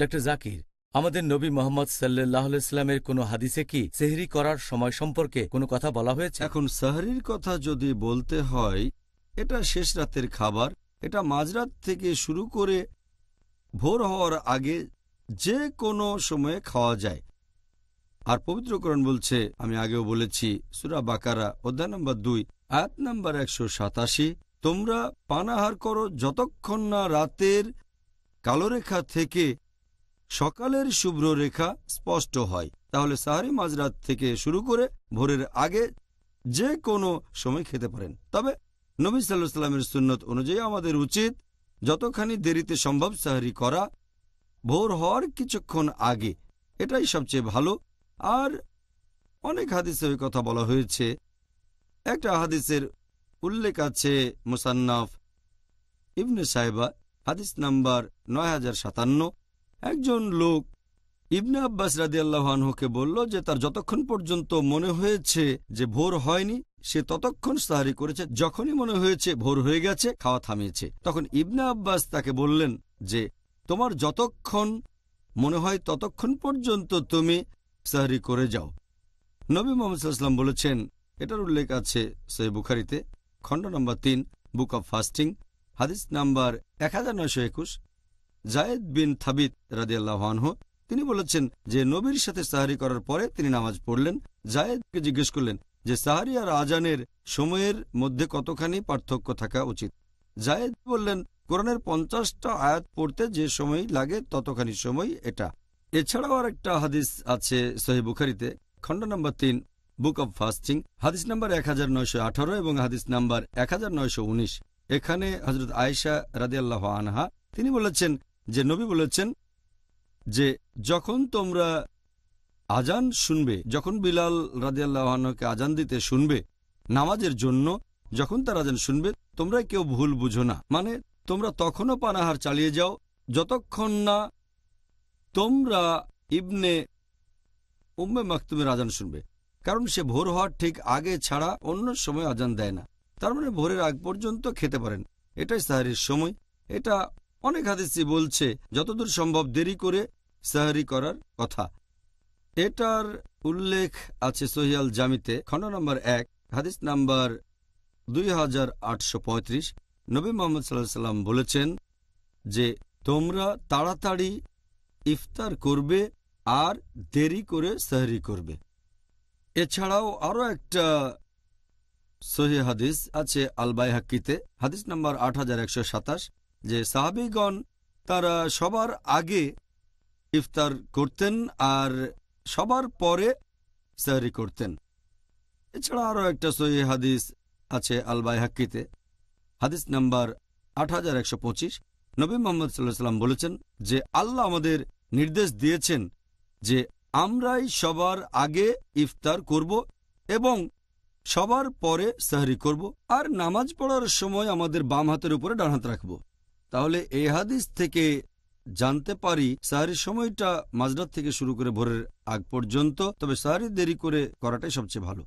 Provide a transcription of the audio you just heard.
doctor Zakir আমাদের নবী মোহাম্মদ সাল্লাহ ইসলামের কোনো হাদিসে কি সেহরি করার সময় সম্পর্কে কোনো কথা বলা হয়েছে এখন সাহরির কথা যদি বলতে হয় এটা শেষ রাতের খাবার এটা মাঝরাত থেকে শুরু করে ভোর হওয়ার আগে যে কোনো সময়ে খাওয়া যায় আর পবিত্রকরণ বলছে আমি আগেও বলেছি সুরা বাকারা অধ্যায় নম্বর দুই আয়াত নম্বর একশো সাতাশি তোমরা পানাহার করো যতক্ষণ না রাতের কালোরেখা থেকে সকালের শুভ্র রেখা স্পষ্ট হয় তাহলে সাহারি মাঝরাত থেকে শুরু করে ভোরের আগে যে কোনো সময় খেতে পারেন তবে নবী সাল্লাহ সাল্লামের সুন্নত অনুযায়ী আমাদের উচিত যতখানি দেরিতে সম্ভব সাহারি করা ভোর হওয়ার কিছুক্ষণ আগে এটাই সবচেয়ে ভালো আর অনেক হাদিসের কথা বলা হয়েছে একটা হাদিসের উল্লেখ আছে মুসান্নাফ ইবনে সাহেবা হাদিস নাম্বার নয় একজন লোক ইবনে আব্বাস রাদি আল্লাহকে বলল যে তার যতক্ষণ পর্যন্ত মনে হয়েছে যে ভোর হয়নি সে ততক্ষণ সাহারি করেছে যখনই মনে হয়েছে ভোর হয়ে গেছে খাওয়া থামিয়েছে তখন ইবনে আব্বাস তাকে বললেন যে তোমার যতক্ষণ মনে হয় ততক্ষণ পর্যন্ত তুমি সাহারি করে যাও নবী মোহাম্মদাম বলেছেন এটার উল্লেখ আছে সই বুখারিতে খণ্ড নম্বর তিন বুক অব ফাস্টিং হাদিস নাম্বার এক হাজার নয়শো একুশ জায়েদ বিন থাবিত রাজিয়াল্লাহানহ তিনি বলেছেন যে নবীর সাথে সাহারি করার পরে তিনি নামাজ পড়লেন জায়েদকে জিজ্ঞেস করলেন যে সাহারি আর আজানের সময়ের মধ্যে কতখানি পার্থক্য থাকা উচিত জায়েদ বললেন কোরআনের পঞ্চাশটা আয়াত পড়তে যে সময় লাগে ততখানি সময় এটা এছাড়াও আর একটা হাদিস আছে সহি বুখারিতে খণ্ড নম্বর তিন বুক অব ফাস্টিং হাদিস নম্বর এক এবং হাদিস নম্বর এক এখানে হজরত আয়েশা রাজিয়াল্লাহ আনহা তিনি বলেছেন যে নবী বলেছেন যে যখন তোমরা আজান শুনবে যখন বিলাল রাজিয়াল্লাহকে আজান দিতে শুনবে নামাজের জন্য যখন তার আজান শুনবে তোমরা কেউ ভুল বুঝো না মানে তোমরা তখনও পানাহার চালিয়ে যাও যতক্ষণ না তোমরা ইবনে উম্মে মাকতুমের আজান শুনবে কারণ সে ভোর হওয়ার ঠিক আগে ছাড়া অন্য সময় আজান দেয় না তার মানে ভোরের আগ পর্যন্ত খেতে পারেন এটাই সাহারির সময় এটা অনেক হাদিসি বলছে যতদূর সম্ভব দেরি করে সাহারি করার কথা এটার উল্লেখ আছে সহিয়াল জামিতে খণ্ড নম্বর এক হাদিস নাম্বার দুই হাজার আটশো পঁয়ত্রিশ নবী মোহাম্মদ সাল্লাহ সাল্লাম বলেছেন যে তোমরা তাড়াতাড়ি ইফতার করবে আর দেরি করে সাহারি করবে এছাড়াও আরও একটা সহি হাদিস আছে আলবাই হাক্কিতে হাদিস নম্বর আট হাজার একশো সাতাশ যে সাহাবিগণ তারা সবার আগে ইফতার করতেন আর সবার পরে সারি করতেন এছাড়া আরও একটা সহি হাদিস আছে আলবাই হাক্কিতে হাদিস নাম্বার আট হাজার একশো পঁচিশ নবী মোহাম্মদ সাল্লাহ সাল্লাম বলেছেন যে আল্লাহ আমাদের নির্দেশ দিয়েছেন যে আমরাই সবার আগে ইফতার করব এবং সবার পরে সাহরি করব আর নামাজ পড়ার সময় আমাদের বাম হাতের উপরে ডান হাত রাখবো তাহলে এই হাদিস থেকে জানতে পারি সাহারির সময়টা মাঝরাত থেকে শুরু করে ভোরের আগ পর্যন্ত তবে সাহারি দেরি করে করাটাই সবচেয়ে ভালো